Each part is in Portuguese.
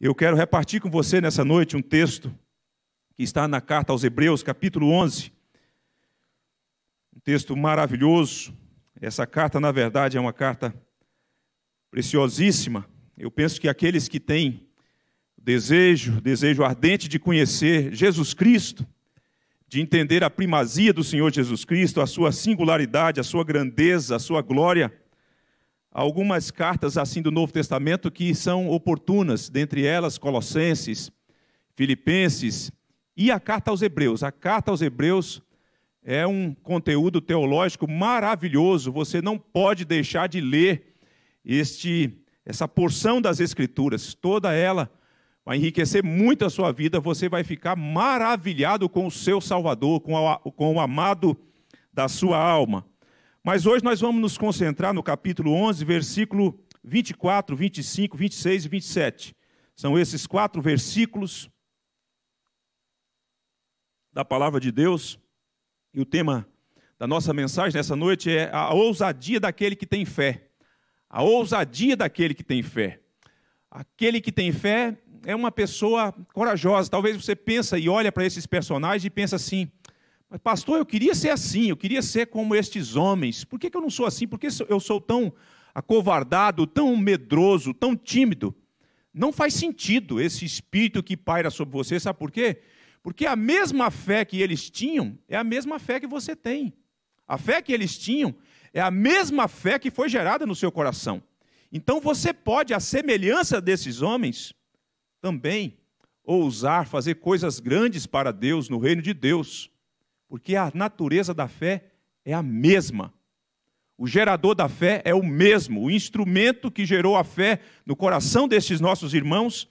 Eu quero repartir com você nessa noite um texto que está na carta aos Hebreus, capítulo 11. Um texto maravilhoso. Essa carta, na verdade, é uma carta preciosíssima. Eu penso que aqueles que têm desejo, desejo ardente de conhecer Jesus Cristo, de entender a primazia do Senhor Jesus Cristo, a sua singularidade, a sua grandeza, a sua glória, algumas cartas assim do Novo Testamento que são oportunas, dentre elas Colossenses, Filipenses e a carta aos Hebreus. A carta aos Hebreus é um conteúdo teológico maravilhoso, você não pode deixar de ler este essa porção das escrituras, toda ela vai enriquecer muito a sua vida, você vai ficar maravilhado com o seu Salvador, com, o com o amado da sua alma. Mas hoje nós vamos nos concentrar no capítulo 11, versículo 24, 25, 26 e 27. São esses quatro versículos da palavra de Deus. E o tema da nossa mensagem nessa noite é a ousadia daquele que tem fé. A ousadia daquele que tem fé. Aquele que tem fé é uma pessoa corajosa. Talvez você pensa e olha para esses personagens e pensa assim: mas, pastor, eu queria ser assim, eu queria ser como estes homens. Por que, que eu não sou assim? Por que eu sou tão acovardado, tão medroso, tão tímido? Não faz sentido esse espírito que paira sobre você, sabe por quê? Porque a mesma fé que eles tinham é a mesma fé que você tem. A fé que eles tinham é a mesma fé que foi gerada no seu coração. Então você pode, à semelhança desses homens, também ousar fazer coisas grandes para Deus, no reino de Deus. Porque a natureza da fé é a mesma. O gerador da fé é o mesmo. O instrumento que gerou a fé no coração desses nossos irmãos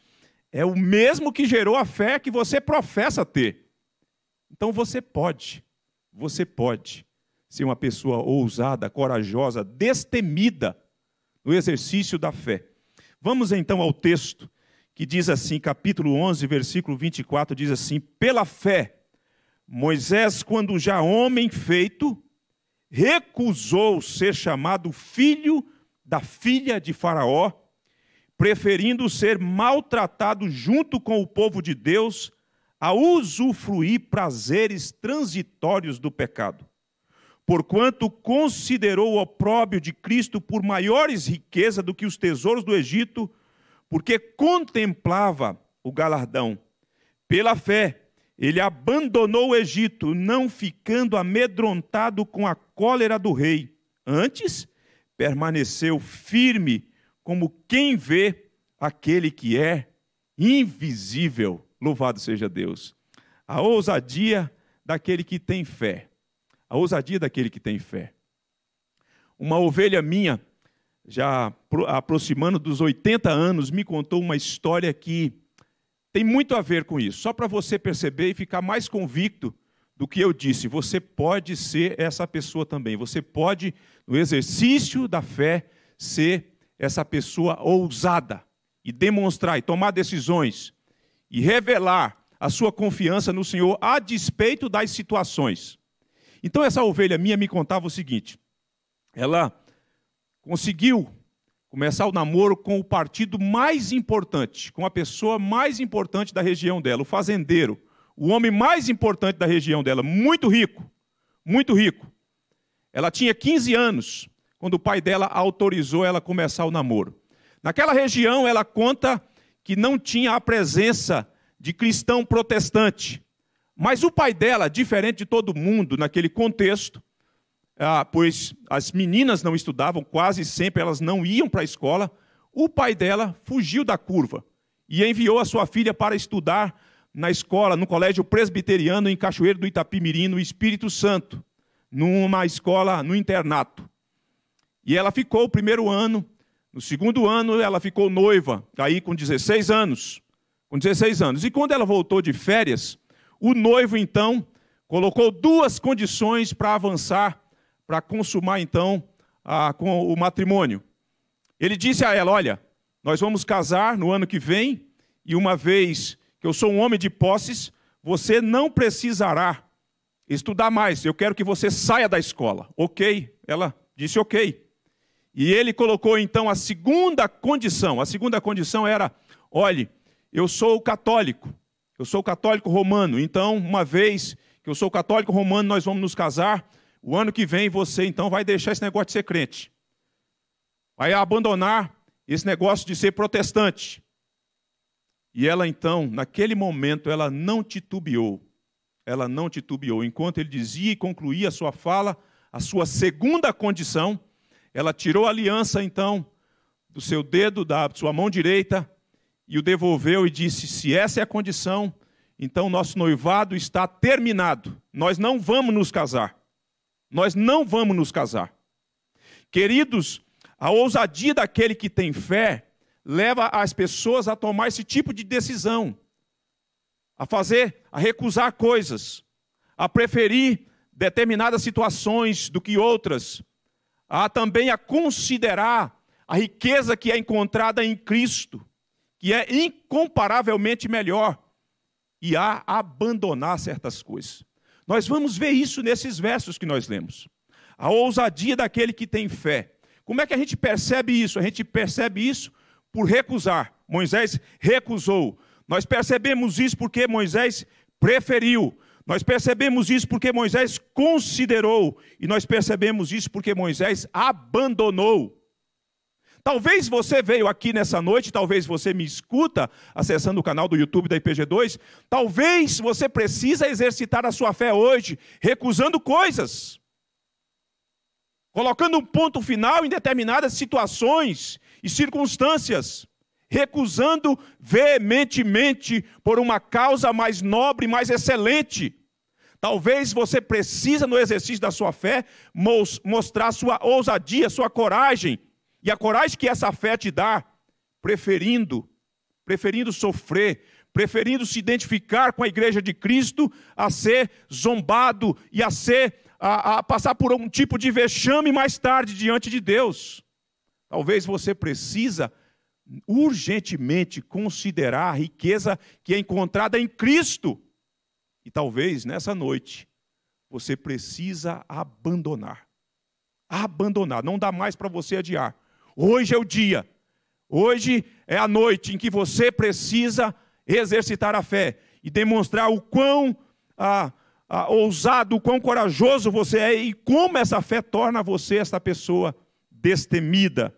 é o mesmo que gerou a fé que você professa ter. Então você pode, você pode ser uma pessoa ousada, corajosa, destemida no exercício da fé. Vamos então ao texto que diz assim, capítulo 11, versículo 24, diz assim: Pela fé Moisés, quando já homem feito, recusou ser chamado filho da filha de Faraó, preferindo ser maltratado junto com o povo de Deus a usufruir prazeres transitórios do pecado. Porquanto considerou o opróbio de Cristo por maiores riqueza do que os tesouros do Egito, porque contemplava o galardão. Pela fé, ele abandonou o Egito, não ficando amedrontado com a cólera do rei. Antes, permaneceu firme, como quem vê aquele que é invisível. Louvado seja Deus. A ousadia daquele que tem fé. A ousadia daquele que tem fé. Uma ovelha minha, já aproximando dos 80 anos, me contou uma história que tem muito a ver com isso. Só para você perceber e ficar mais convicto do que eu disse, você pode ser essa pessoa também. Você pode, no exercício da fé, ser essa pessoa ousada e demonstrar e tomar decisões e revelar a sua confiança no Senhor a despeito das situações. Então essa ovelha minha me contava o seguinte: ela conseguiu começar o namoro com o partido mais importante, com a pessoa mais importante da região dela, o fazendeiro, o homem mais importante da região dela, muito rico, muito rico. Ela tinha 15 anos quando o pai dela autorizou ela começar o namoro. Naquela região, ela conta que não tinha a presença de cristão protestante. Mas o pai dela, diferente de todo mundo naquele contexto, ah, pois as meninas não estudavam, quase sempre elas não iam para a escola, o pai dela fugiu da curva e enviou a sua filha para estudar na escola, no colégio presbiteriano em Cachoeiro do Itapimirim, no Espírito Santo, numa escola, no internato. E ela ficou o primeiro ano, no segundo ano ela ficou noiva, aí com 16 anos, com 16 anos. E quando ela voltou de férias, o noivo então colocou duas condições para avançar para consumar então a, com o matrimônio. Ele disse a ela: Olha, nós vamos casar no ano que vem, e uma vez que eu sou um homem de posses, você não precisará estudar mais, eu quero que você saia da escola. Ok, ela disse ok. E ele colocou então a segunda condição. A segunda condição era: olhe, eu sou católico, eu sou católico romano, então, uma vez que eu sou católico romano, nós vamos nos casar, o ano que vem você então vai deixar esse negócio de ser crente. Vai abandonar esse negócio de ser protestante. E ela então, naquele momento, ela não titubeou. Ela não titubeou. Enquanto ele dizia e concluía a sua fala, a sua segunda condição, ela tirou a aliança então do seu dedo, da sua mão direita, e o devolveu e disse: Se essa é a condição, então nosso noivado está terminado. Nós não vamos nos casar. Nós não vamos nos casar. Queridos, a ousadia daquele que tem fé leva as pessoas a tomar esse tipo de decisão, a fazer, a recusar coisas, a preferir determinadas situações do que outras, a também a considerar a riqueza que é encontrada em Cristo, que é incomparavelmente melhor, e a abandonar certas coisas. Nós vamos ver isso nesses versos que nós lemos. A ousadia daquele que tem fé. Como é que a gente percebe isso? A gente percebe isso por recusar. Moisés recusou. Nós percebemos isso porque Moisés preferiu. Nós percebemos isso porque Moisés considerou. E nós percebemos isso porque Moisés abandonou. Talvez você veio aqui nessa noite, talvez você me escuta acessando o canal do YouTube da IPG2, talvez você precisa exercitar a sua fé hoje, recusando coisas, colocando um ponto final em determinadas situações e circunstâncias, recusando veementemente por uma causa mais nobre, mais excelente. Talvez você precisa no exercício da sua fé mostrar sua ousadia, sua coragem, e a coragem que essa fé te dá, preferindo, preferindo sofrer, preferindo se identificar com a igreja de Cristo, a ser zombado e a ser a, a passar por um tipo de vexame mais tarde diante de Deus. Talvez você precisa urgentemente considerar a riqueza que é encontrada em Cristo. E talvez nessa noite você precisa abandonar. Abandonar, não dá mais para você adiar. Hoje é o dia, hoje é a noite em que você precisa exercitar a fé e demonstrar o quão ah, ah, ousado, o quão corajoso você é e como essa fé torna você essa pessoa destemida.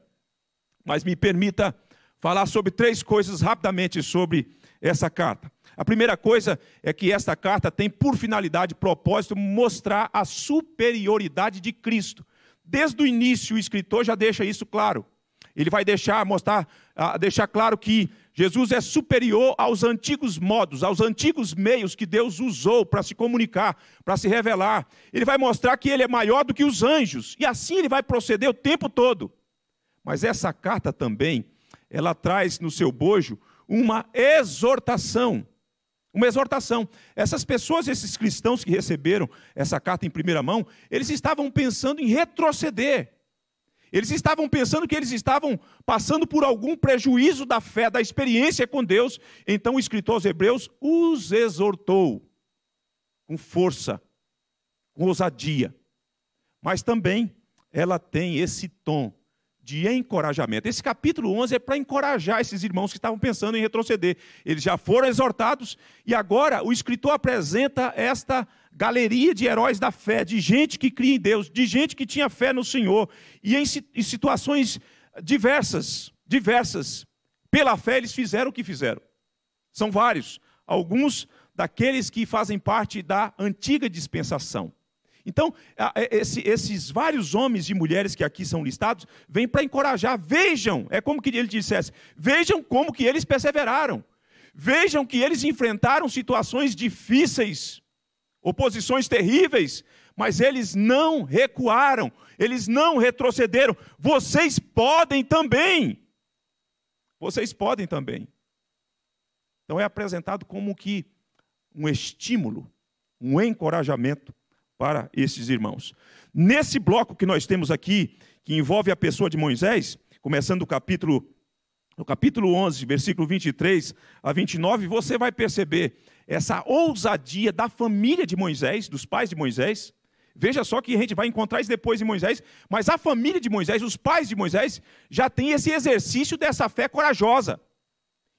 Mas me permita falar sobre três coisas rapidamente sobre essa carta. A primeira coisa é que esta carta tem por finalidade, propósito, mostrar a superioridade de Cristo. Desde o início, o escritor já deixa isso claro ele vai deixar mostrar, ah, deixar claro que Jesus é superior aos antigos modos, aos antigos meios que Deus usou para se comunicar, para se revelar. Ele vai mostrar que ele é maior do que os anjos, e assim ele vai proceder o tempo todo. Mas essa carta também, ela traz no seu bojo uma exortação. Uma exortação. Essas pessoas, esses cristãos que receberam essa carta em primeira mão, eles estavam pensando em retroceder eles estavam pensando que eles estavam passando por algum prejuízo da fé, da experiência com Deus. Então o escritor aos Hebreus os exortou com força, com ousadia. Mas também ela tem esse tom de encorajamento. Esse capítulo 11 é para encorajar esses irmãos que estavam pensando em retroceder. Eles já foram exortados e agora o escritor apresenta esta galeria de heróis da fé, de gente que cria em Deus, de gente que tinha fé no Senhor e em, em situações diversas, diversas. Pela fé eles fizeram o que fizeram. São vários, alguns daqueles que fazem parte da antiga dispensação. Então, é, esses vários homens e mulheres que aqui são listados, vêm para encorajar. Vejam, é como que ele dissesse, vejam como que eles perseveraram. Vejam que eles enfrentaram situações difíceis, oposições terríveis, mas eles não recuaram, eles não retrocederam. Vocês podem também. Vocês podem também. Então é apresentado como que um estímulo, um encorajamento para esses irmãos. Nesse bloco que nós temos aqui, que envolve a pessoa de Moisés, começando o capítulo no capítulo 11, versículo 23 a 29, você vai perceber essa ousadia da família de Moisés, dos pais de Moisés. Veja só que a gente vai encontrar isso depois de Moisés, mas a família de Moisés, os pais de Moisés, já tem esse exercício dessa fé corajosa.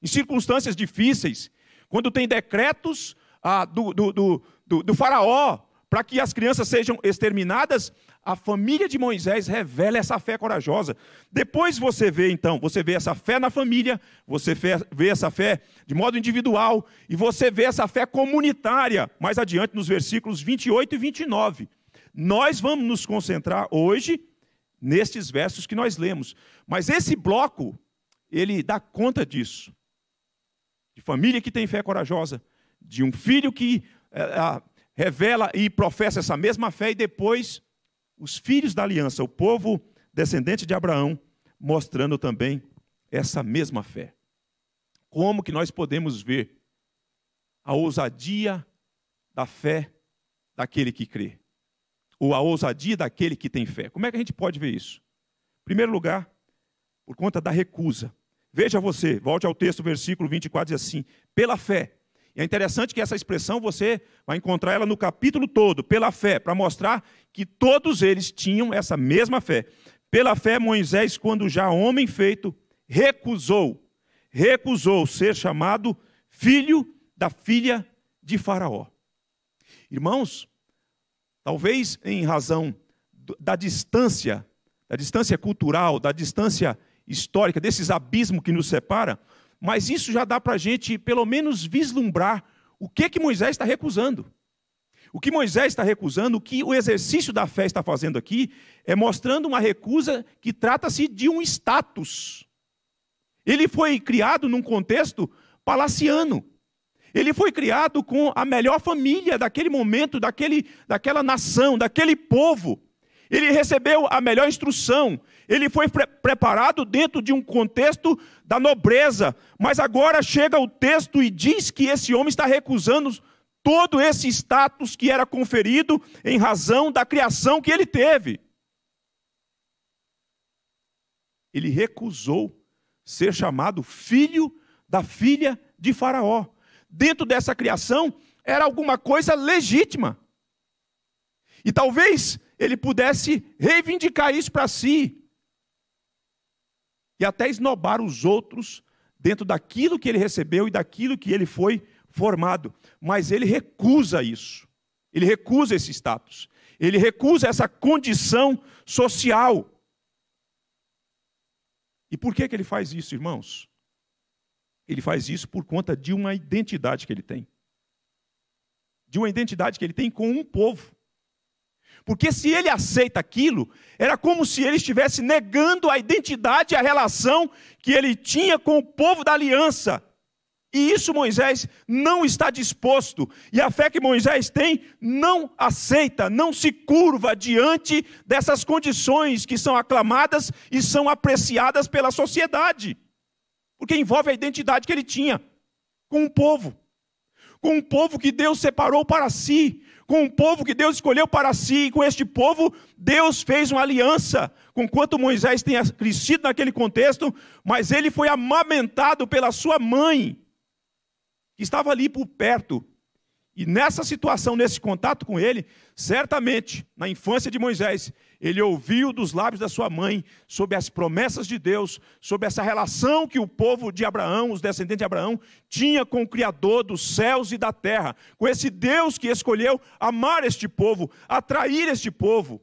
Em circunstâncias difíceis, quando tem decretos ah, do, do, do, do faraó, para que as crianças sejam exterminadas, a família de Moisés revela essa fé corajosa. Depois você vê, então, você vê essa fé na família, você vê essa fé de modo individual e você vê essa fé comunitária, mais adiante nos versículos 28 e 29. Nós vamos nos concentrar hoje nestes versos que nós lemos. Mas esse bloco, ele dá conta disso. De família que tem fé corajosa, de um filho que é, revela e professa essa mesma fé, e depois os filhos da aliança, o povo descendente de Abraão, mostrando também essa mesma fé. Como que nós podemos ver a ousadia da fé daquele que crê? Ou a ousadia daquele que tem fé? Como é que a gente pode ver isso? Em primeiro lugar, por conta da recusa. Veja você, volte ao texto, versículo 24, diz assim: pela fé, e é interessante que essa expressão você vai encontrar ela no capítulo todo, pela fé, para mostrar que todos eles tinham essa mesma fé. Pela fé, Moisés, quando já homem feito, recusou, recusou ser chamado filho da filha de Faraó. Irmãos, talvez em razão da distância, da distância cultural, da distância histórica, desses abismos que nos separam, mas isso já dá para a gente, pelo menos, vislumbrar o que, que Moisés está recusando. O que Moisés está recusando, o que o exercício da fé está fazendo aqui, é mostrando uma recusa que trata-se de um status. Ele foi criado num contexto palaciano. Ele foi criado com a melhor família daquele momento, daquele, daquela nação, daquele povo. Ele recebeu a melhor instrução, ele foi pre preparado dentro de um contexto da nobreza, mas agora chega o texto e diz que esse homem está recusando todo esse status que era conferido em razão da criação que ele teve. Ele recusou ser chamado filho da filha de Faraó. Dentro dessa criação era alguma coisa legítima. E talvez ele pudesse reivindicar isso para si e até esnobar os outros dentro daquilo que ele recebeu e daquilo que ele foi formado. Mas ele recusa isso. Ele recusa esse status. Ele recusa essa condição social. E por que, que ele faz isso, irmãos? Ele faz isso por conta de uma identidade que ele tem. De uma identidade que ele tem com um povo. Porque se ele aceita aquilo, era como se ele estivesse negando a identidade e a relação que ele tinha com o povo da aliança. E isso Moisés não está disposto. E a fé que Moisés tem não aceita, não se curva diante dessas condições que são aclamadas e são apreciadas pela sociedade. Porque envolve a identidade que ele tinha com o povo. Com o povo que Deus separou para si, com o povo que Deus escolheu para si, e com este povo, Deus fez uma aliança. Com quanto Moisés tenha crescido naquele contexto, mas ele foi amamentado pela sua mãe, que estava ali por perto. E nessa situação, nesse contato com ele, certamente, na infância de Moisés, ele ouviu dos lábios da sua mãe sobre as promessas de Deus, sobre essa relação que o povo de Abraão, os descendentes de Abraão, tinha com o Criador dos céus e da terra, com esse Deus que escolheu amar este povo, atrair este povo,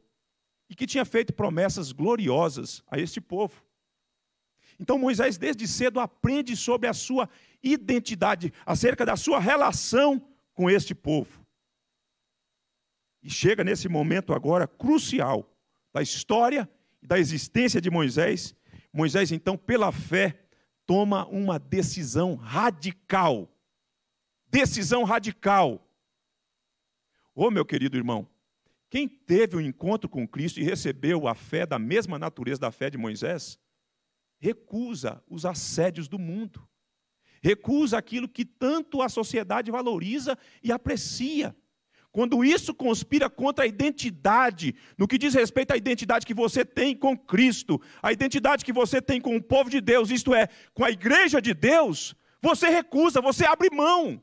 e que tinha feito promessas gloriosas a este povo. Então Moisés, desde cedo, aprende sobre a sua identidade, acerca da sua relação com este povo. E chega nesse momento agora crucial, da história e da existência de Moisés, Moisés, então, pela fé, toma uma decisão radical. Decisão radical. Ô oh, meu querido irmão, quem teve o um encontro com Cristo e recebeu a fé da mesma natureza da fé de Moisés, recusa os assédios do mundo, recusa aquilo que tanto a sociedade valoriza e aprecia. Quando isso conspira contra a identidade, no que diz respeito à identidade que você tem com Cristo, a identidade que você tem com o povo de Deus, isto é, com a igreja de Deus, você recusa, você abre mão.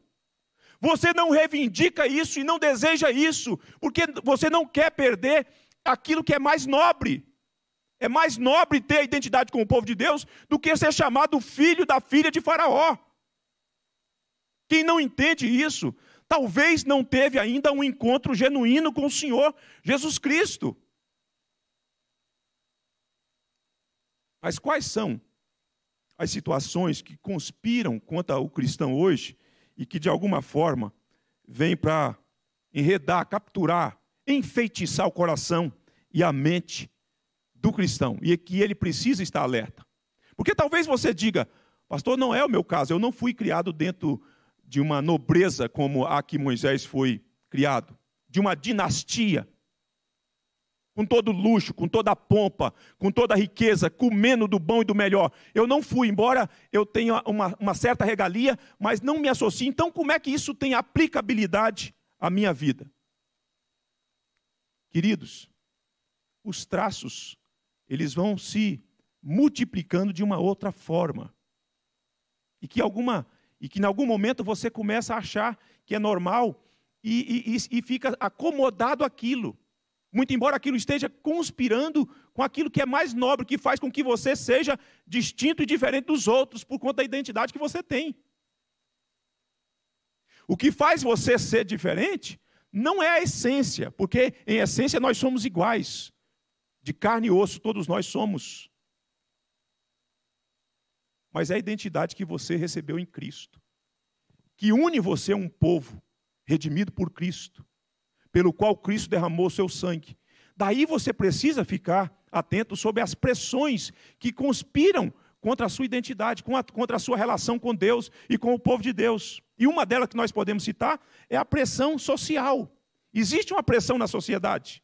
Você não reivindica isso e não deseja isso, porque você não quer perder aquilo que é mais nobre. É mais nobre ter a identidade com o povo de Deus do que ser chamado filho da filha de Faraó. Quem não entende isso talvez não teve ainda um encontro genuíno com o Senhor Jesus Cristo. Mas quais são as situações que conspiram contra o cristão hoje e que, de alguma forma, vêm para enredar, capturar, enfeitiçar o coração e a mente do cristão e que ele precisa estar alerta? Porque talvez você diga, pastor, não é o meu caso, eu não fui criado dentro de uma nobreza como a que Moisés foi criado, de uma dinastia, com todo luxo, com toda a pompa, com toda a riqueza, comendo do bom e do melhor. Eu não fui, embora eu tenha uma, uma certa regalia, mas não me associo. Então, como é que isso tem aplicabilidade à minha vida? Queridos, os traços, eles vão se multiplicando de uma outra forma. E que alguma e que em algum momento você começa a achar que é normal e, e, e fica acomodado aquilo. Muito embora aquilo esteja conspirando com aquilo que é mais nobre, que faz com que você seja distinto e diferente dos outros por conta da identidade que você tem. O que faz você ser diferente não é a essência, porque em essência nós somos iguais. De carne e osso todos nós somos mas é a identidade que você recebeu em Cristo, que une você a um povo redimido por Cristo, pelo qual Cristo derramou seu sangue. Daí você precisa ficar atento sobre as pressões que conspiram contra a sua identidade, contra a sua relação com Deus e com o povo de Deus. E uma delas que nós podemos citar é a pressão social. Existe uma pressão na sociedade.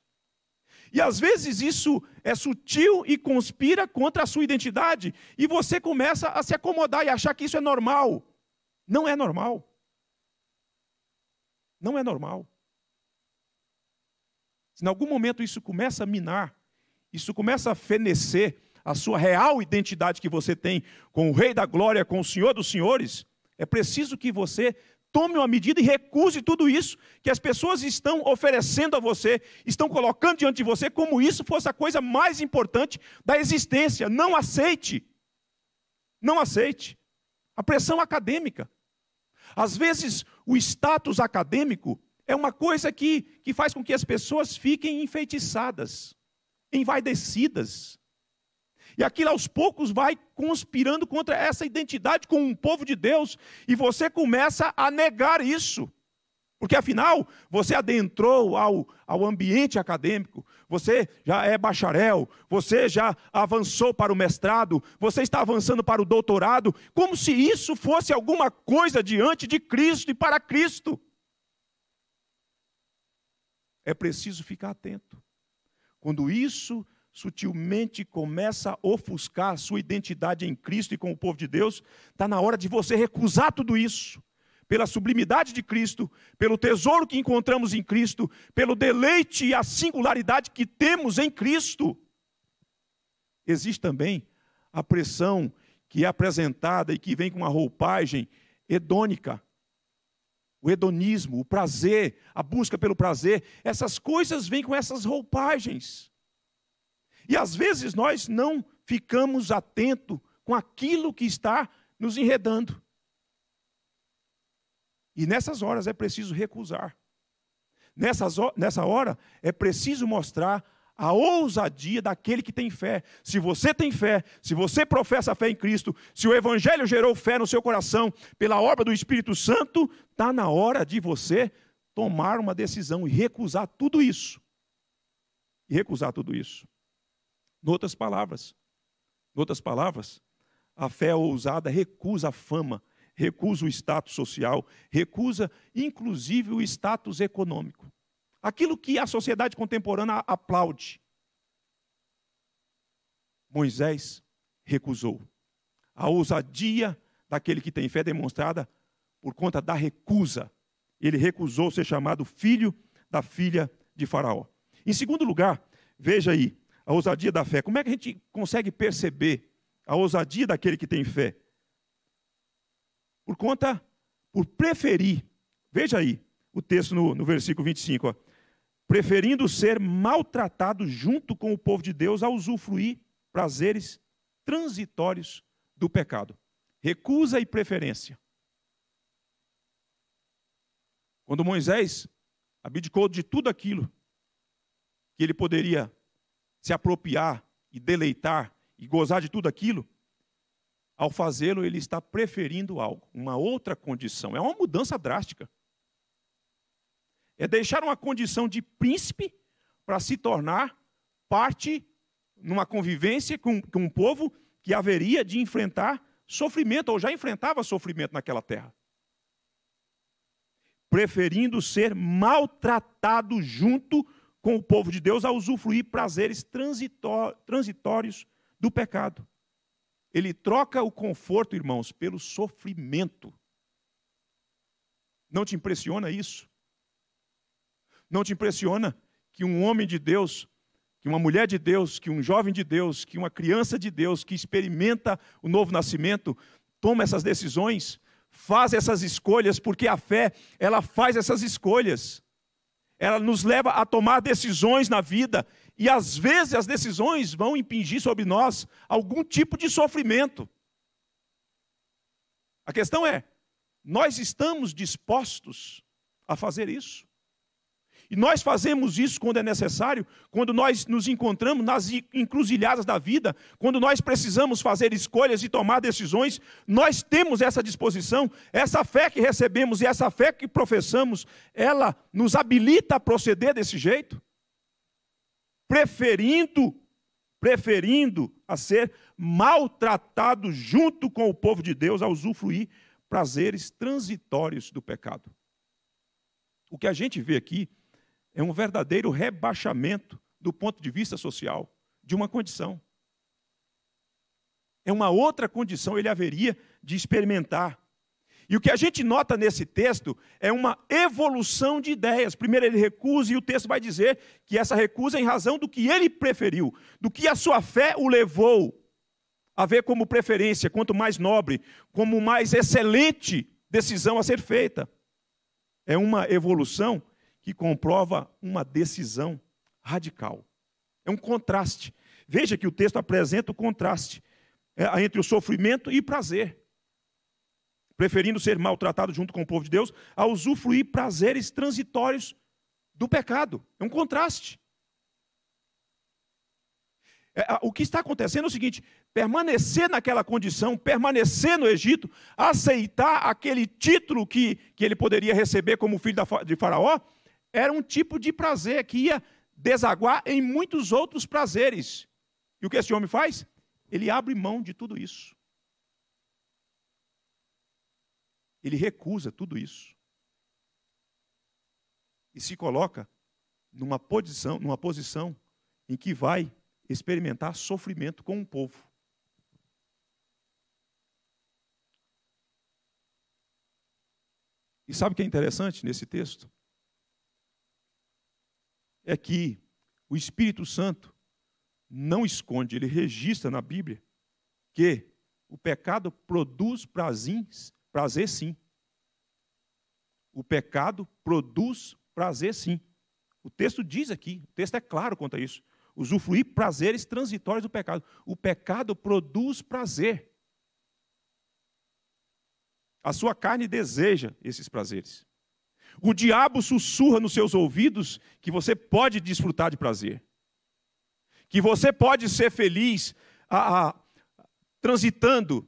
E às vezes isso é sutil e conspira contra a sua identidade, e você começa a se acomodar e achar que isso é normal. Não é normal. Não é normal. Se em algum momento isso começa a minar, isso começa a fenecer a sua real identidade que você tem com o Rei da Glória, com o Senhor dos Senhores, é preciso que você tome uma medida e recuse tudo isso que as pessoas estão oferecendo a você, estão colocando diante de você, como isso fosse a coisa mais importante da existência. Não aceite. Não aceite. A pressão acadêmica. Às vezes, o status acadêmico é uma coisa que, que faz com que as pessoas fiquem enfeitiçadas, envaidecidas. E aquilo aos poucos vai conspirando contra essa identidade com um povo de Deus, e você começa a negar isso. Porque afinal, você adentrou ao, ao ambiente acadêmico, você já é bacharel, você já avançou para o mestrado, você está avançando para o doutorado, como se isso fosse alguma coisa diante de Cristo e para Cristo. É preciso ficar atento. Quando isso sutilmente começa a ofuscar a sua identidade em Cristo e com o povo de Deus, está na hora de você recusar tudo isso. Pela sublimidade de Cristo, pelo tesouro que encontramos em Cristo, pelo deleite e a singularidade que temos em Cristo. Existe também a pressão que é apresentada e que vem com uma roupagem hedônica. O hedonismo, o prazer, a busca pelo prazer, essas coisas vêm com essas roupagens. E às vezes nós não ficamos atentos com aquilo que está nos enredando. E nessas horas é preciso recusar. Nessas, nessa hora é preciso mostrar a ousadia daquele que tem fé. Se você tem fé, se você professa a fé em Cristo, se o Evangelho gerou fé no seu coração pela obra do Espírito Santo, está na hora de você tomar uma decisão e recusar tudo isso. E recusar tudo isso. Noutras palavras, noutras palavras, a fé ousada recusa a fama, recusa o status social, recusa inclusive o status econômico. Aquilo que a sociedade contemporânea aplaude. Moisés recusou. A ousadia daquele que tem fé demonstrada por conta da recusa. Ele recusou ser chamado filho da filha de Faraó. Em segundo lugar, veja aí, a ousadia da fé. Como é que a gente consegue perceber a ousadia daquele que tem fé? Por conta, por preferir. Veja aí o texto no, no versículo 25. Ó. Preferindo ser maltratado junto com o povo de Deus a usufruir prazeres transitórios do pecado. Recusa e preferência. Quando Moisés abdicou de tudo aquilo que ele poderia se apropriar e deleitar e gozar de tudo aquilo, ao fazê-lo, ele está preferindo algo, uma outra condição. É uma mudança drástica. É deixar uma condição de príncipe para se tornar parte numa convivência com, com um povo que haveria de enfrentar sofrimento, ou já enfrentava sofrimento naquela terra. Preferindo ser maltratado junto com o povo de Deus a usufruir prazeres transitórios do pecado. Ele troca o conforto, irmãos, pelo sofrimento. Não te impressiona isso? Não te impressiona que um homem de Deus, que uma mulher de Deus, que um jovem de Deus, que uma criança de Deus que experimenta o novo nascimento, toma essas decisões, faz essas escolhas, porque a fé, ela faz essas escolhas ela nos leva a tomar decisões na vida, e às vezes as decisões vão impingir sobre nós algum tipo de sofrimento. A questão é: nós estamos dispostos a fazer isso? E nós fazemos isso quando é necessário, quando nós nos encontramos nas encruzilhadas da vida, quando nós precisamos fazer escolhas e tomar decisões, nós temos essa disposição, essa fé que recebemos e essa fé que professamos, ela nos habilita a proceder desse jeito, preferindo preferindo a ser maltratado junto com o povo de Deus a usufruir prazeres transitórios do pecado. O que a gente vê aqui é um verdadeiro rebaixamento do ponto de vista social de uma condição. É uma outra condição ele haveria de experimentar. E o que a gente nota nesse texto é uma evolução de ideias. Primeiro ele recusa, e o texto vai dizer que essa recusa é em razão do que ele preferiu, do que a sua fé o levou a ver como preferência, quanto mais nobre, como mais excelente decisão a ser feita. É uma evolução que comprova uma decisão radical. É um contraste. Veja que o texto apresenta o contraste é, entre o sofrimento e prazer. Preferindo ser maltratado junto com o povo de Deus a usufruir prazeres transitórios do pecado. É um contraste. É, o que está acontecendo é o seguinte: permanecer naquela condição, permanecer no Egito, aceitar aquele título que, que ele poderia receber como filho da, de Faraó, era um tipo de prazer que ia desaguar em muitos outros prazeres. E o que esse homem faz? Ele abre mão de tudo isso. Ele recusa tudo isso. E se coloca numa posição, numa posição em que vai experimentar sofrimento com o povo. E sabe o que é interessante nesse texto? é que o Espírito Santo não esconde, ele registra na Bíblia que o pecado produz prazer, prazer sim. O pecado produz prazer sim. O texto diz aqui, o texto é claro quanto a isso. Usufruir prazeres transitórios do pecado. O pecado produz prazer. A sua carne deseja esses prazeres. O diabo sussurra nos seus ouvidos que você pode desfrutar de prazer, que você pode ser feliz a, a, transitando,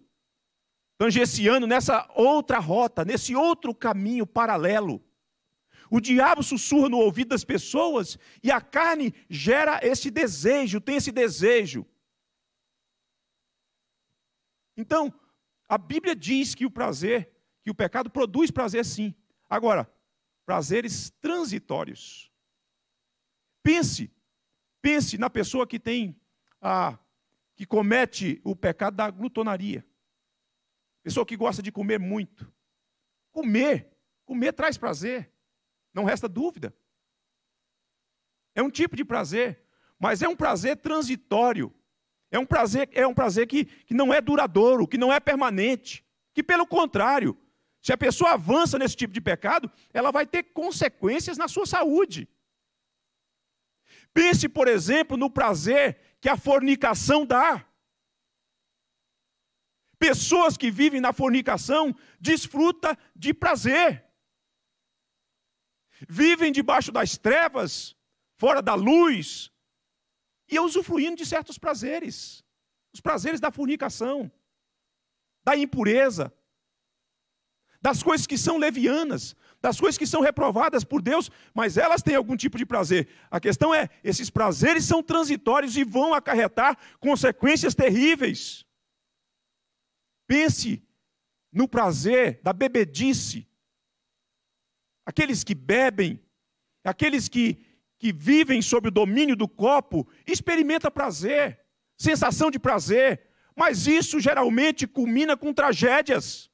tangenciando nessa outra rota, nesse outro caminho paralelo. O diabo sussurra no ouvido das pessoas e a carne gera esse desejo, tem esse desejo. Então, a Bíblia diz que o prazer, que o pecado produz prazer sim. Agora, prazeres transitórios. Pense, pense na pessoa que tem a que comete o pecado da glutonaria. Pessoa que gosta de comer muito. Comer, comer traz prazer. Não resta dúvida. É um tipo de prazer, mas é um prazer transitório. É um prazer, é um prazer que, que não é duradouro, que não é permanente. Que, pelo contrário, se a pessoa avança nesse tipo de pecado, ela vai ter consequências na sua saúde. Pense, por exemplo, no prazer que a fornicação dá. Pessoas que vivem na fornicação desfrutam de prazer. Vivem debaixo das trevas, fora da luz, e usufruindo de certos prazeres. Os prazeres da fornicação, da impureza, das coisas que são levianas, das coisas que são reprovadas por Deus, mas elas têm algum tipo de prazer. A questão é, esses prazeres são transitórios e vão acarretar consequências terríveis. Pense no prazer da bebedice. Aqueles que bebem, aqueles que, que vivem sob o domínio do copo, experimenta prazer, sensação de prazer, mas isso geralmente culmina com tragédias.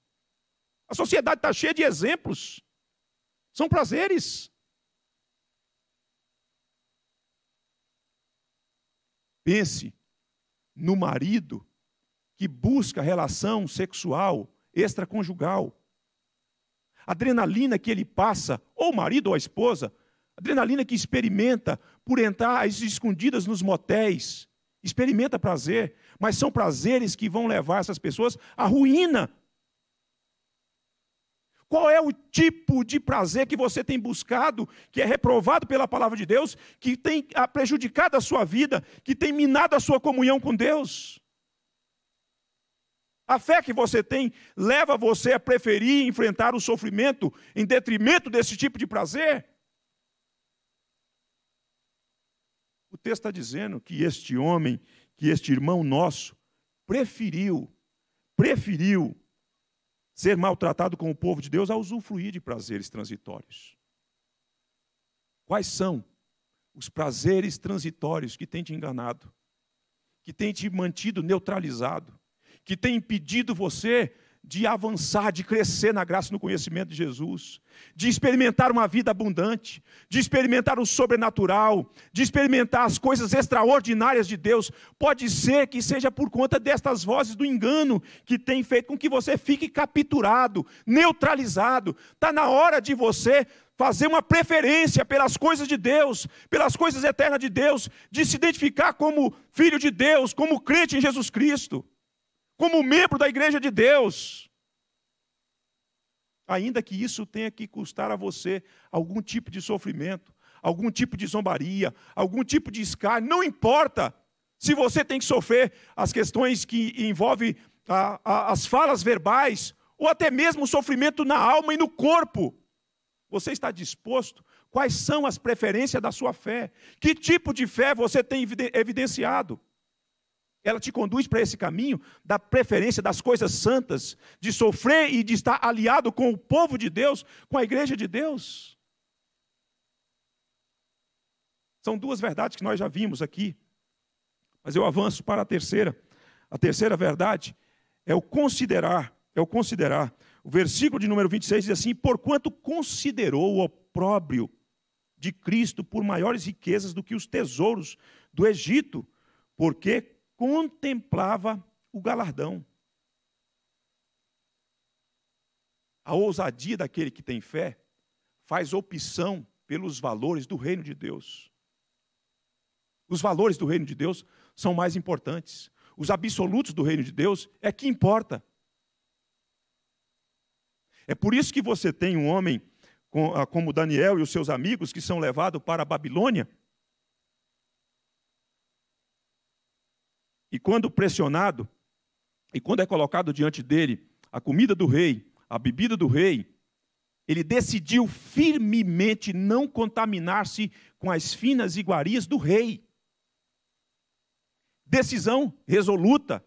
A sociedade está cheia de exemplos. São prazeres. Pense no marido que busca relação sexual extraconjugal. A adrenalina que ele passa, ou o marido ou a esposa, adrenalina que experimenta por entrar às escondidas nos motéis, experimenta prazer, mas são prazeres que vão levar essas pessoas à ruína qual é o tipo de prazer que você tem buscado, que é reprovado pela palavra de Deus, que tem ah, prejudicado a sua vida, que tem minado a sua comunhão com Deus? A fé que você tem leva você a preferir enfrentar o sofrimento em detrimento desse tipo de prazer? O texto está dizendo que este homem, que este irmão nosso, preferiu, preferiu Ser maltratado com o povo de Deus a usufruir de prazeres transitórios. Quais são os prazeres transitórios que tem te enganado, que tem te mantido neutralizado, que tem impedido você de avançar, de crescer na graça e no conhecimento de Jesus, de experimentar uma vida abundante, de experimentar o sobrenatural, de experimentar as coisas extraordinárias de Deus. Pode ser que seja por conta destas vozes do engano que tem feito com que você fique capturado, neutralizado. Está na hora de você fazer uma preferência pelas coisas de Deus, pelas coisas eternas de Deus, de se identificar como filho de Deus, como crente em Jesus Cristo como membro da igreja de Deus. Ainda que isso tenha que custar a você algum tipo de sofrimento, algum tipo de zombaria, algum tipo de escárnio, não importa se você tem que sofrer as questões que envolvem a, a, as falas verbais, ou até mesmo o sofrimento na alma e no corpo. Você está disposto? Quais são as preferências da sua fé? Que tipo de fé você tem evidenciado? Ela te conduz para esse caminho da preferência das coisas santas, de sofrer e de estar aliado com o povo de Deus, com a igreja de Deus. São duas verdades que nós já vimos aqui. Mas eu avanço para a terceira. A terceira verdade é o considerar, é o considerar. O versículo de número 26 diz assim: "Porquanto considerou o opróbrio de Cristo por maiores riquezas do que os tesouros do Egito, porque contemplava o galardão. A ousadia daquele que tem fé faz opção pelos valores do reino de Deus. Os valores do reino de Deus são mais importantes. Os absolutos do reino de Deus é que importa. É por isso que você tem um homem ah, como Daniel e os seus amigos que são levados para a Babilônia E quando pressionado, e quando é colocado diante dele a comida do rei, a bebida do rei, ele decidiu firmemente não contaminar-se com as finas iguarias do rei. Decisão resoluta.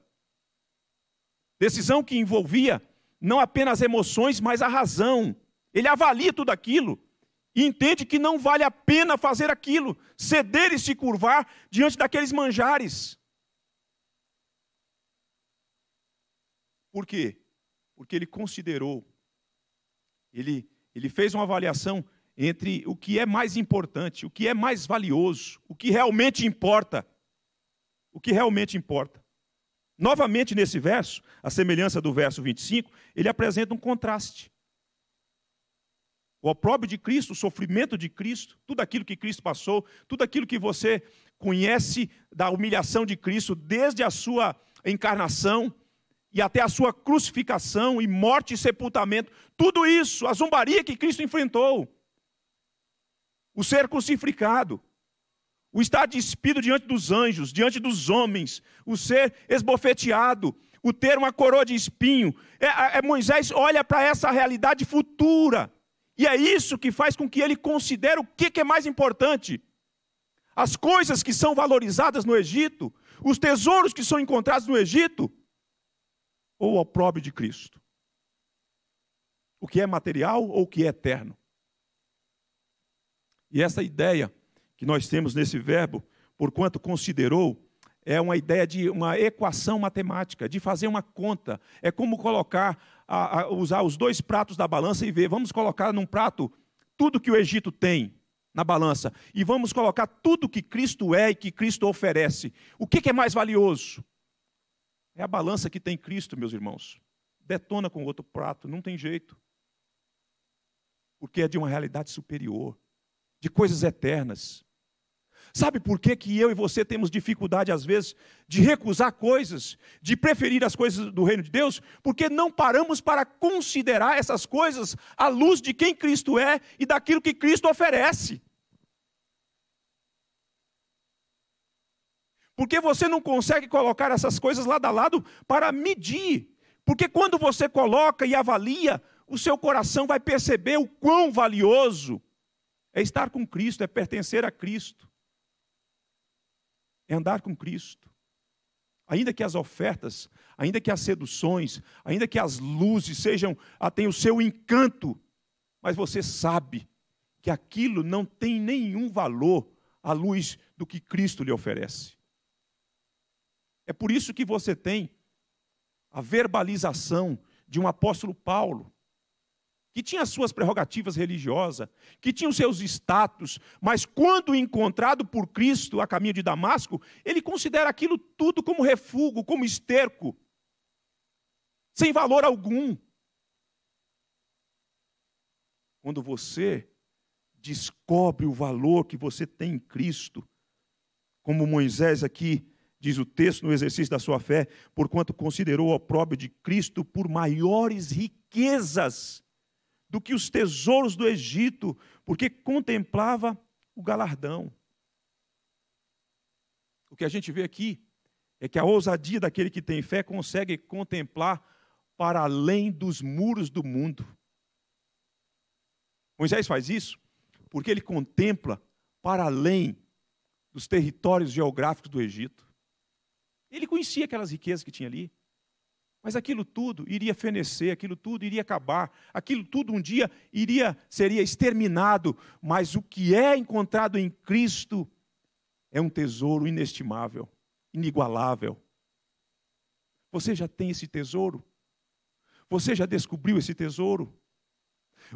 Decisão que envolvia não apenas emoções, mas a razão. Ele avalia tudo aquilo e entende que não vale a pena fazer aquilo, ceder e se curvar diante daqueles manjares. Por quê? Porque ele considerou, ele, ele fez uma avaliação entre o que é mais importante, o que é mais valioso, o que realmente importa. O que realmente importa. Novamente, nesse verso, a semelhança do verso 25, ele apresenta um contraste. O opróbrio de Cristo, o sofrimento de Cristo, tudo aquilo que Cristo passou, tudo aquilo que você conhece da humilhação de Cristo desde a sua encarnação, e até a sua crucificação e morte e sepultamento, tudo isso, a zombaria que Cristo enfrentou, o ser crucificado, o estar despido diante dos anjos, diante dos homens, o ser esbofeteado, o ter uma coroa de espinho. É, é, Moisés olha para essa realidade futura. E é isso que faz com que ele considere o que, que é mais importante. As coisas que são valorizadas no Egito, os tesouros que são encontrados no Egito, ou ao próprio de Cristo? O que é material ou o que é eterno? E essa ideia que nós temos nesse verbo, por quanto considerou, é uma ideia de uma equação matemática, de fazer uma conta. É como colocar, a, a usar os dois pratos da balança e ver, vamos colocar num prato tudo que o Egito tem na balança e vamos colocar tudo que Cristo é e que Cristo oferece. O que, que é mais valioso? É a balança que tem Cristo, meus irmãos. Detona com outro prato, não tem jeito. Porque é de uma realidade superior, de coisas eternas. Sabe por que, que eu e você temos dificuldade, às vezes, de recusar coisas, de preferir as coisas do reino de Deus? Porque não paramos para considerar essas coisas à luz de quem Cristo é e daquilo que Cristo oferece. Porque você não consegue colocar essas coisas lado a lado para medir. Porque quando você coloca e avalia, o seu coração vai perceber o quão valioso é estar com Cristo, é pertencer a Cristo, é andar com Cristo. Ainda que as ofertas, ainda que as seduções, ainda que as luzes sejam, ah, tenham o seu encanto, mas você sabe que aquilo não tem nenhum valor à luz do que Cristo lhe oferece. É por isso que você tem a verbalização de um apóstolo Paulo, que tinha suas prerrogativas religiosas, que tinha os seus status, mas quando encontrado por Cristo a caminho de Damasco, ele considera aquilo tudo como refúgio, como esterco, sem valor algum. Quando você descobre o valor que você tem em Cristo, como Moisés aqui diz o texto, no exercício da sua fé, porquanto considerou o próprio de Cristo por maiores riquezas do que os tesouros do Egito, porque contemplava o galardão. O que a gente vê aqui é que a ousadia daquele que tem fé consegue contemplar para além dos muros do mundo. Moisés faz isso porque ele contempla para além dos territórios geográficos do Egito. Ele conhecia aquelas riquezas que tinha ali. Mas aquilo tudo iria fenecer, aquilo tudo iria acabar, aquilo tudo um dia iria seria exterminado, mas o que é encontrado em Cristo é um tesouro inestimável, inigualável. Você já tem esse tesouro? Você já descobriu esse tesouro?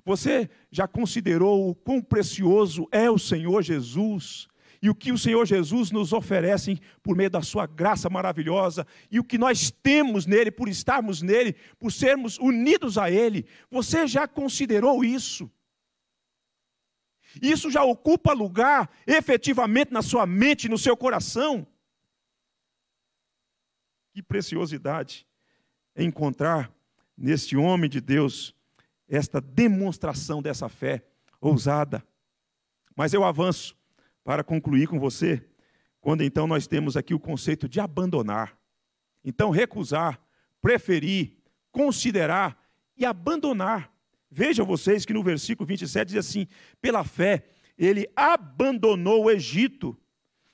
Você já considerou o quão precioso é o Senhor Jesus? e o que o Senhor Jesus nos oferece por meio da sua graça maravilhosa e o que nós temos nele por estarmos nele, por sermos unidos a ele. Você já considerou isso? Isso já ocupa lugar efetivamente na sua mente, no seu coração? Que preciosidade é encontrar neste homem de Deus esta demonstração dessa fé ousada. Mas eu avanço para concluir com você, quando então nós temos aqui o conceito de abandonar. Então, recusar, preferir, considerar e abandonar. Vejam vocês que no versículo 27 diz assim: pela fé, ele abandonou o Egito,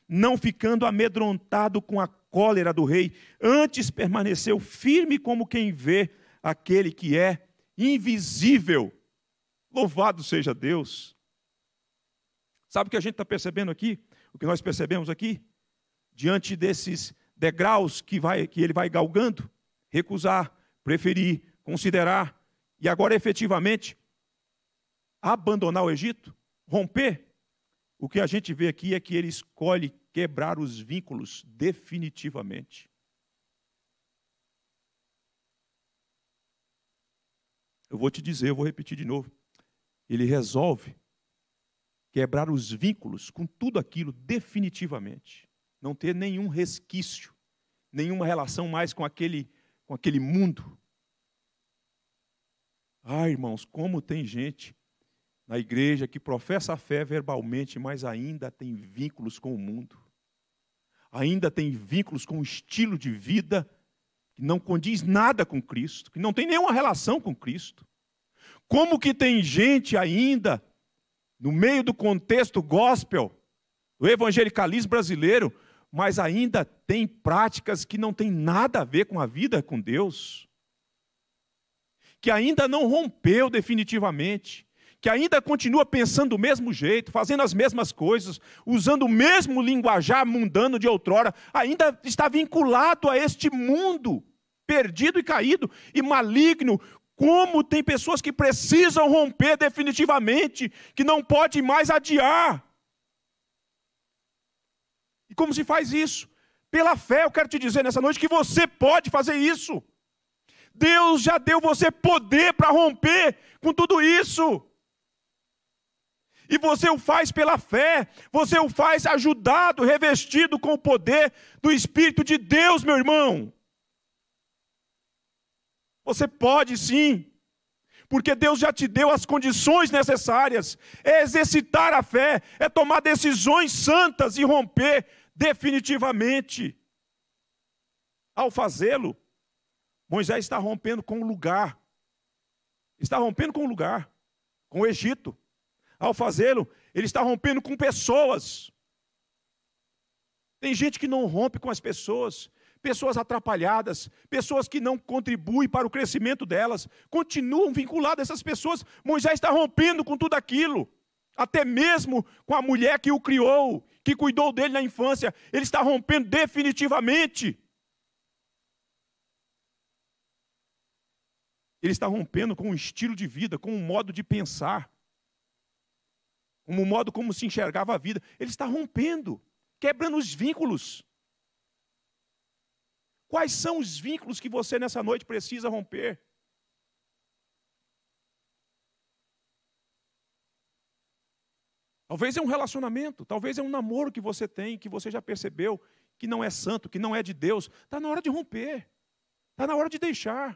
não ficando amedrontado com a cólera do rei, antes permaneceu firme como quem vê aquele que é invisível. Louvado seja Deus! Sabe o que a gente está percebendo aqui? O que nós percebemos aqui? Diante desses degraus que, vai, que ele vai galgando, recusar, preferir, considerar, e agora efetivamente abandonar o Egito, romper, o que a gente vê aqui é que ele escolhe quebrar os vínculos definitivamente. Eu vou te dizer, eu vou repetir de novo. Ele resolve quebrar os vínculos com tudo aquilo definitivamente, não ter nenhum resquício, nenhuma relação mais com aquele com aquele mundo. Ah, irmãos, como tem gente na igreja que professa a fé verbalmente, mas ainda tem vínculos com o mundo. Ainda tem vínculos com o estilo de vida que não condiz nada com Cristo, que não tem nenhuma relação com Cristo. Como que tem gente ainda no meio do contexto gospel, do evangelicalismo brasileiro, mas ainda tem práticas que não têm nada a ver com a vida com Deus, que ainda não rompeu definitivamente, que ainda continua pensando do mesmo jeito, fazendo as mesmas coisas, usando o mesmo linguajar mundano de outrora, ainda está vinculado a este mundo perdido e caído e maligno, como tem pessoas que precisam romper definitivamente, que não pode mais adiar. E como se faz isso? Pela fé, eu quero te dizer nessa noite que você pode fazer isso. Deus já deu você poder para romper com tudo isso. E você o faz pela fé, você o faz ajudado, revestido com o poder do Espírito de Deus, meu irmão. Você pode sim, porque Deus já te deu as condições necessárias. É exercitar a fé, é tomar decisões santas e romper definitivamente. Ao fazê-lo, Moisés está rompendo com o lugar. Está rompendo com o lugar, com o Egito. Ao fazê-lo, ele está rompendo com pessoas. Tem gente que não rompe com as pessoas, pessoas atrapalhadas, pessoas que não contribuem para o crescimento delas, continuam vinculadas a essas pessoas. Moisés está rompendo com tudo aquilo, até mesmo com a mulher que o criou, que cuidou dele na infância, ele está rompendo definitivamente. Ele está rompendo com um estilo de vida, com um modo de pensar, com um modo como se enxergava a vida. Ele está rompendo, quebrando os vínculos. Quais são os vínculos que você nessa noite precisa romper? Talvez é um relacionamento, talvez é um namoro que você tem, que você já percebeu que não é santo, que não é de Deus. Está na hora de romper, está na hora de deixar.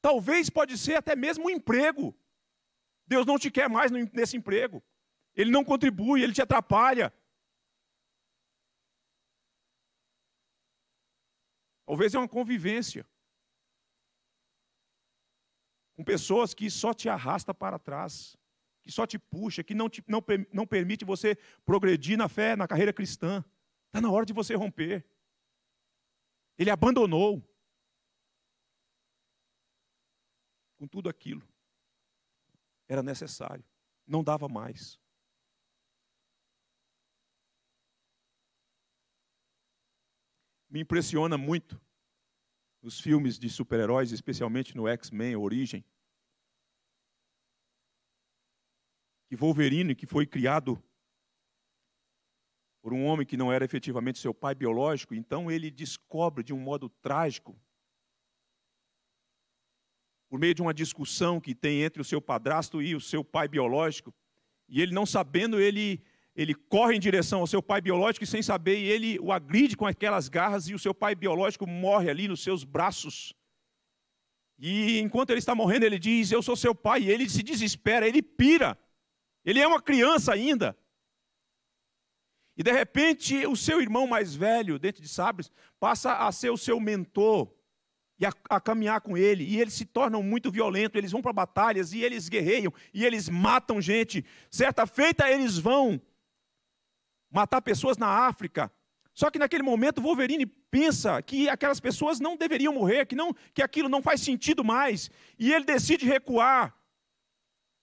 Talvez pode ser até mesmo um emprego. Deus não te quer mais nesse emprego. Ele não contribui, ele te atrapalha. Talvez é uma convivência com pessoas que só te arrasta para trás, que só te puxa, que não, te, não, não permite você progredir na fé, na carreira cristã. Está na hora de você romper. Ele abandonou com tudo aquilo. Era necessário, não dava mais. me impressiona muito nos filmes de super-heróis, especialmente no X-Men Origem, que Wolverine, que foi criado por um homem que não era efetivamente seu pai biológico, então ele descobre de um modo trágico, por meio de uma discussão que tem entre o seu padrasto e o seu pai biológico, e ele não sabendo, ele ele corre em direção ao seu pai biológico e sem saber, e ele o agride com aquelas garras e o seu pai biológico morre ali nos seus braços. E enquanto ele está morrendo, ele diz: "Eu sou seu pai". E ele se desespera, ele pira. Ele é uma criança ainda. E de repente, o seu irmão mais velho, dentro de Sabres, passa a ser o seu mentor e a, a caminhar com ele. E eles se tornam muito violentos, eles vão para batalhas e eles guerreiam e eles matam gente. Certa feita, eles vão matar pessoas na África. Só que naquele momento Wolverine pensa que aquelas pessoas não deveriam morrer, que não que aquilo não faz sentido mais, e ele decide recuar.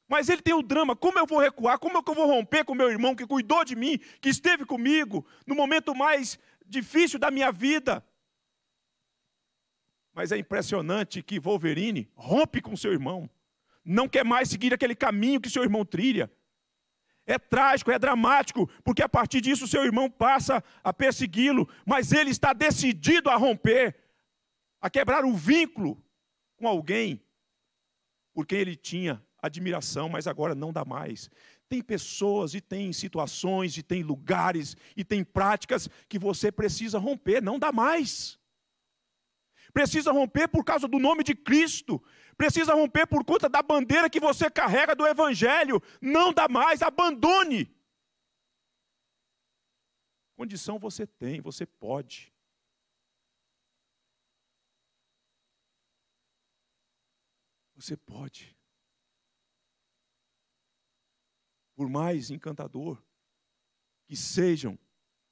Mas ele tem o drama, como eu vou recuar? Como é que eu vou romper com meu irmão que cuidou de mim, que esteve comigo no momento mais difícil da minha vida? Mas é impressionante que Wolverine rompe com seu irmão. Não quer mais seguir aquele caminho que seu irmão trilha é trágico, é dramático, porque a partir disso seu irmão passa a persegui-lo, mas ele está decidido a romper, a quebrar o vínculo com alguém por quem ele tinha admiração, mas agora não dá mais. Tem pessoas e tem situações e tem lugares e tem práticas que você precisa romper, não dá mais precisa romper por causa do nome de Cristo, precisa romper por conta da bandeira que você carrega do Evangelho. Não dá mais, abandone. Condição você tem, você pode. Você pode. Por mais encantador que sejam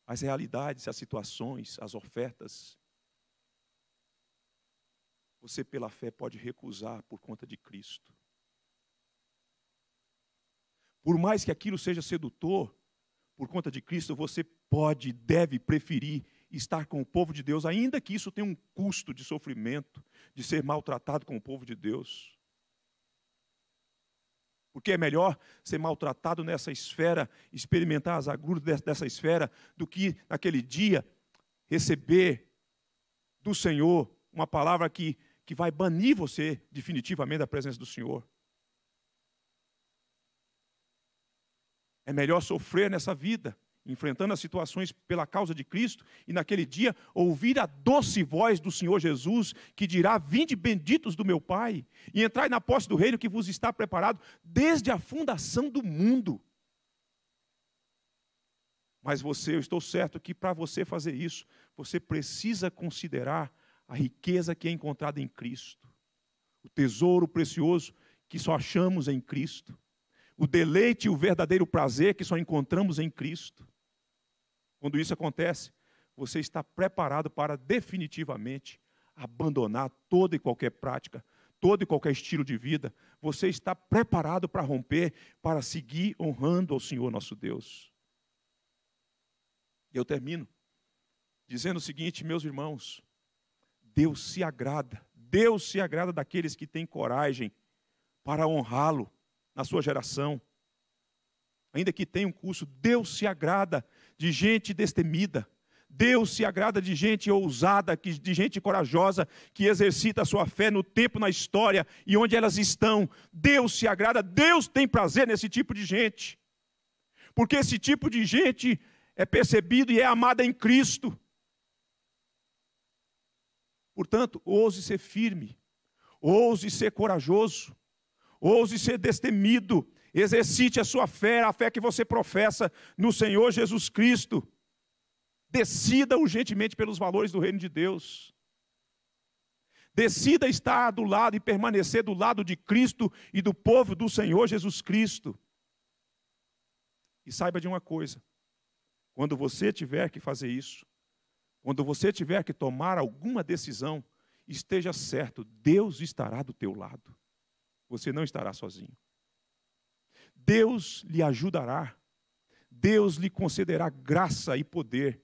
as realidades, as situações, as ofertas, você pela fé pode recusar por conta de Cristo. Por mais que aquilo seja sedutor, por conta de Cristo, você pode, deve preferir estar com o povo de Deus, ainda que isso tenha um custo de sofrimento, de ser maltratado com o povo de Deus. Porque é melhor ser maltratado nessa esfera, experimentar as agruras dessa esfera, do que naquele dia receber do Senhor uma palavra que que vai banir você definitivamente da presença do Senhor. É melhor sofrer nessa vida, enfrentando as situações pela causa de Cristo, e naquele dia ouvir a doce voz do Senhor Jesus, que dirá: Vinde benditos do meu Pai, e entrai na posse do reino que vos está preparado desde a fundação do mundo. Mas você, eu estou certo que para você fazer isso, você precisa considerar a riqueza que é encontrada em Cristo, o tesouro precioso que só achamos em Cristo, o deleite e o verdadeiro prazer que só encontramos em Cristo. Quando isso acontece, você está preparado para definitivamente abandonar toda e qualquer prática, todo e qualquer estilo de vida. Você está preparado para romper, para seguir honrando ao Senhor nosso Deus. E eu termino dizendo o seguinte, meus irmãos: Deus se agrada. Deus se agrada daqueles que têm coragem para honrá-lo na sua geração. Ainda que tenha um curso, Deus se agrada de gente destemida. Deus se agrada de gente ousada, de gente corajosa, que exercita a sua fé no tempo, na história e onde elas estão. Deus se agrada, Deus tem prazer nesse tipo de gente. Porque esse tipo de gente é percebido e é amada em Cristo. Portanto, ouse ser firme, ouse ser corajoso, ouse ser destemido, exercite a sua fé, a fé que você professa no Senhor Jesus Cristo. Decida urgentemente pelos valores do reino de Deus. Decida estar do lado e permanecer do lado de Cristo e do povo do Senhor Jesus Cristo. E saiba de uma coisa: quando você tiver que fazer isso, quando você tiver que tomar alguma decisão, esteja certo, Deus estará do teu lado. Você não estará sozinho. Deus lhe ajudará. Deus lhe concederá graça e poder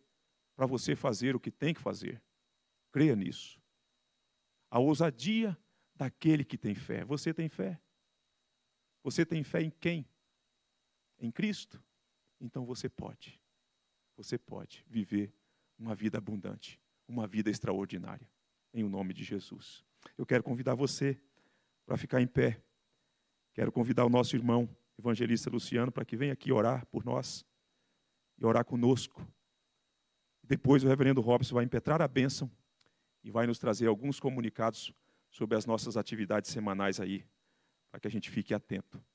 para você fazer o que tem que fazer. Creia nisso. A ousadia daquele que tem fé. Você tem fé? Você tem fé em quem? Em Cristo? Então você pode. Você pode viver uma vida abundante, uma vida extraordinária, em o nome de Jesus. Eu quero convidar você para ficar em pé. Quero convidar o nosso irmão evangelista Luciano para que venha aqui orar por nós e orar conosco. Depois o reverendo Robson vai impetrar a bênção e vai nos trazer alguns comunicados sobre as nossas atividades semanais aí, para que a gente fique atento.